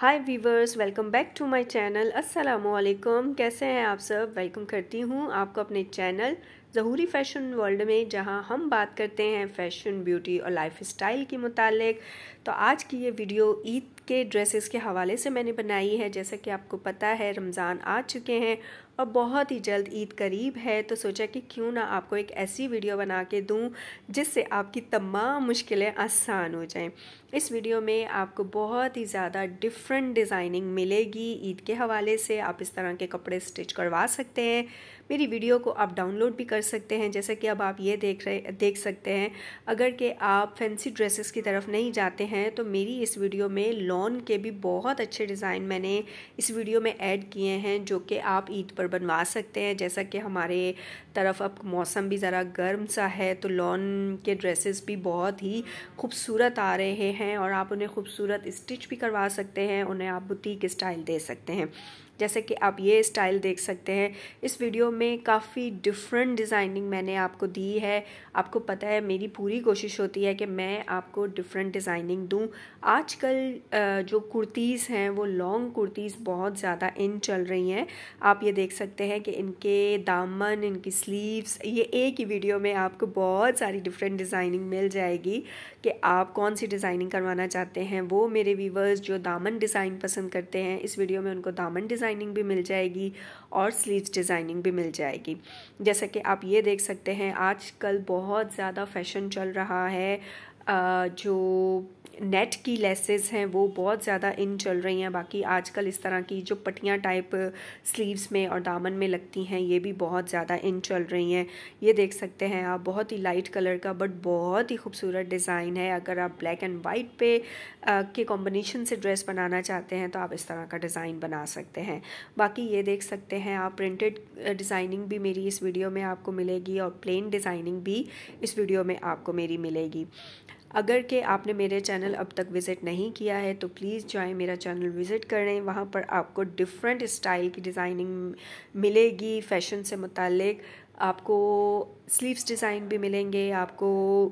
hi viewers welcome back to my channel अस्सलाम वालेकुम कैसे हैं आप सब वेलकम करती हूँ आपको अपने चैनल जहूरी फ़ैशन वर्ल्ड में जहाँ हम बात करते हैं फ़ैशन ब्यूटी और लाइफ स्टाइल के मुतालिक तो आज की ये वीडियो ईद के ड्रेसेस के हवाले से मैंने बनाई है जैसा कि आपको पता है रमज़ान आ चुके हैं और बहुत ही जल्द ईद करीब है तो सोचा कि क्यों ना आपको एक ऐसी वीडियो बना के दूँ जिससे आपकी तमाम मुश्किलें आसान हो जाएं इस वीडियो में आपको बहुत ही ज़्यादा डिफरेंट डिज़ाइनिंग मिलेगी ईद के हवाले से आप इस तरह के कपड़े स्टिच करवा सकते हैं मेरी वीडियो को आप डाउनलोड भी कर सकते हैं जैसे कि अब आप ये देख रहे देख सकते हैं अगर कि आप फैंसी ड्रेसेस की तरफ नहीं जाते हैं तो मेरी इस वीडियो में लॉन्ग लॉन के भी बहुत अच्छे डिज़ाइन मैंने इस वीडियो में ऐड किए हैं जो कि आप ईद पर बनवा सकते हैं जैसा कि हमारे तरफ अब मौसम भी ज़रा गर्म सा है तो लॉन के ड्रेसेस भी बहुत ही खूबसूरत आ रहे हैं और आप उन्हें खूबसूरत स्टिच भी करवा सकते हैं उन्हें आप बुटीक स्टाइल दे सकते हैं जैसे कि आप ये स्टाइल देख सकते हैं इस वीडियो में काफ़ी डिफरेंट डिज़ाइनिंग मैंने आपको दी है आपको पता है मेरी पूरी कोशिश होती है कि मैं आपको डिफरेंट डिज़ाइनिंग दूँ आजकल जो कुर्तीज़ हैं वो लॉन्ग कुर्तीज़ बहुत ज़्यादा इन चल रही हैं आप ये देख सकते हैं कि इनके दामन इनकी स्लीव्स ये एक ही वीडियो में आपको बहुत सारी डिफरेंट डिज़ाइनिंग मिल जाएगी कि आप कौन सी डिज़ाइनिंग करवाना चाहते हैं वो मेरे व्यूवर्स जो दामन डिज़ाइन पसंद करते हैं इस वीडियो में उनको दामन डिज़ाइन डिज़ाइनिंग भी मिल जाएगी और स्लीव्स डिज़ाइनिंग भी मिल जाएगी जैसा कि आप ये देख सकते हैं आजकल बहुत ज़्यादा फैशन चल रहा है जो नेट की लेसेस हैं वो बहुत ज़्यादा इन चल रही हैं बाकी आजकल इस तरह की जो पटियाँ टाइप स्लीव्स में और दामन में लगती हैं ये भी बहुत ज़्यादा इन चल रही हैं ये देख सकते हैं आप बहुत ही लाइट कलर का बट बहुत ही खूबसूरत डिज़ाइन है अगर आप ब्लैक एंड वाइट पे आ, के कॉम्बिनेशन से ड्रेस बनाना चाहते हैं तो आप इस तरह का डिज़ाइन बना सकते हैं बाकी ये देख सकते हैं आप प्रिंटेड डिज़ाइनिंग भी मेरी इस वीडियो में आपको मिलेगी और प्लेन डिज़ाइनिंग भी इस वीडियो में आपको मेरी मिलेगी अगर के आपने मेरे चैनल अब तक विज़िट नहीं किया है तो प्लीज़ जाएं मेरा चैनल विज़िट करें वहाँ पर आपको डिफरेंट स्टाइल की डिज़ाइनिंग मिलेगी फैशन से मुतलक आपको स्लीव्स डिज़ाइन भी मिलेंगे आपको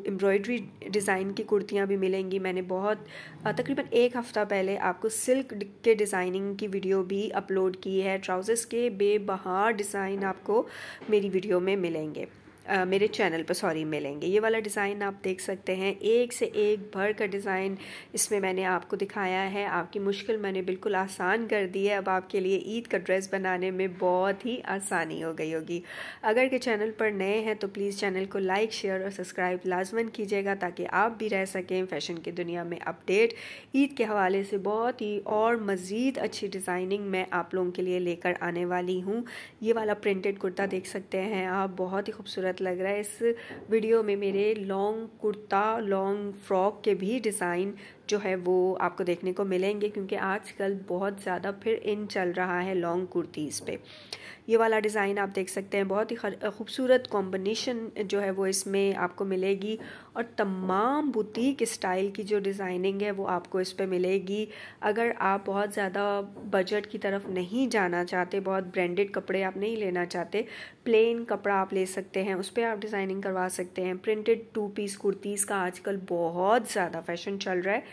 एम्ब्रॉयडरी डिज़ाइन की कुर्तियाँ भी मिलेंगी मैंने बहुत तकरीबन एक हफ़्ता पहले आपको सिल्क के डिज़ाइनिंग की वीडियो भी अपलोड की है ट्राउज़र्स के बेबहार डिज़ाइन आपको मेरी वीडियो में मिलेंगे आ, मेरे चैनल पर सॉरी मिलेंगे ये वाला डिज़ाइन आप देख सकते हैं एक से एक भर का डिज़ाइन इसमें मैंने आपको दिखाया है आपकी मुश्किल मैंने बिल्कुल आसान कर दी है अब आपके लिए ईद का ड्रेस बनाने में बहुत ही आसानी हो गई होगी अगर के चैनल पर नए हैं तो प्लीज़ चैनल को लाइक शेयर और सब्सक्राइब लाजमन कीजिएगा ताकि आप भी रह सकें फ़ैशन की दुनिया में अपडेट ईद के हवाले से बहुत ही और मज़ीद अच्छी डिज़ाइनिंग मैं आप लोगों के लिए लेकर आने वाली हूँ ये वाला प्रिंटेड कुर्ता देख सकते हैं आप बहुत ही खूबसूरत खूबसूरत लग रहा है इस वीडियो में मेरे लॉन्ग कुर्ता लॉन्ग फ्रॉक के भी डिज़ाइन जो है वो आपको देखने को मिलेंगे क्योंकि आजकल बहुत ज़्यादा फिर इन चल रहा है लॉन्ग कुर्तीज़ पे ये वाला डिज़ाइन आप देख सकते हैं बहुत ही खूबसूरत कॉम्बिनेशन जो है वो इसमें आपको मिलेगी और तमाम बुटीक स्टाइल की जो डिज़ाइनिंग है वो आपको इस पर मिलेगी अगर आप बहुत ज़्यादा बजट की तरफ नहीं जाना चाहते बहुत ब्रांडेड कपड़े आप नहीं लेना चाहते प्लेन कपड़ा आप ले सकते हैं उस पर आप डिज़ाइनिंग करवा सकते हैं प्रिंटेड टू पीस कुर्तीज़ का आजकल बहुत ज़्यादा फैशन चल रहा है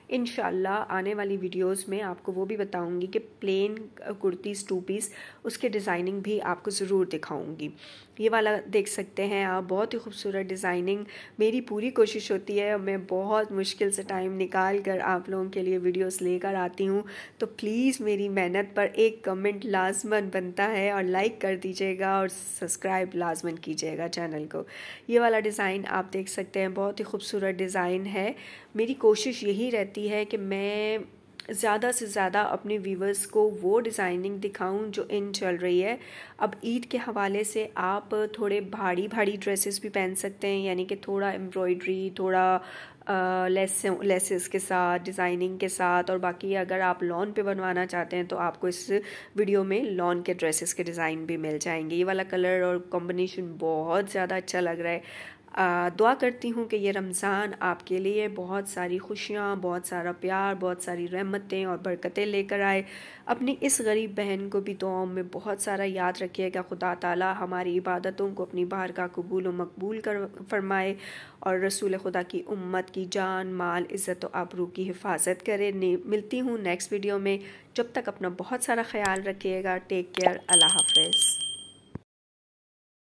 इन आने वाली वीडियोस में आपको वो भी बताऊंगी कि प्लेन कुर्तीज़ टू पीस उसके डिज़ाइनिंग भी आपको ज़रूर दिखाऊंगी ये वाला देख सकते हैं आप बहुत ही खूबसूरत डिज़ाइनिंग मेरी पूरी कोशिश होती है मैं बहुत मुश्किल से टाइम निकाल कर आप लोगों के लिए वीडियोस लेकर आती हूँ तो प्लीज़ मेरी मेहनत पर एक कमेंट लाजमन बनता है और लाइक कर दीजिएगा और सब्सक्राइब लाजमन कीजिएगा चैनल को ये वाला डिज़ाइन आप देख सकते हैं बहुत ही खूबसूरत डिज़ाइन है मेरी कोशिश यही रहती रहती है कि मैं ज़्यादा से ज़्यादा अपने व्यूवर्स को वो डिज़ाइनिंग दिखाऊं जो इन चल रही है अब ईद के हवाले से आप थोड़े भारी भारी ड्रेसेस भी पहन सकते हैं यानी कि थोड़ा एम्ब्रॉयडरी थोड़ा लेस लेसेस के साथ डिज़ाइनिंग के साथ और बाकी अगर आप लॉन पे बनवाना चाहते हैं तो आपको इस वीडियो में लॉन के ड्रेसेस के डिज़ाइन भी मिल जाएंगे ये वाला कलर और कॉम्बिनेशन बहुत ज़्यादा अच्छा लग रहा है दुआ करती हूँ कि ये रमज़ान आपके लिए बहुत सारी खुशियाँ बहुत सारा प्यार बहुत सारी रहमतें और बरकतें लेकर आए अपनी इस गरीब बहन को भी दुआओं में बहुत सारा याद रखिएगा खुदा ताला हमारी इबादतों को अपनी बाहर का कबूल व मकबूल कर फरमाए और रसूल खुदा की उम्मत की जान माल इज़्ज़त व आबरू की हिफाजत करे मिलती हूँ नेक्स्ट वीडियो में जब तक अपना बहुत सारा ख्याल रखिएगा टेक केयर अल्लाह हाफिज़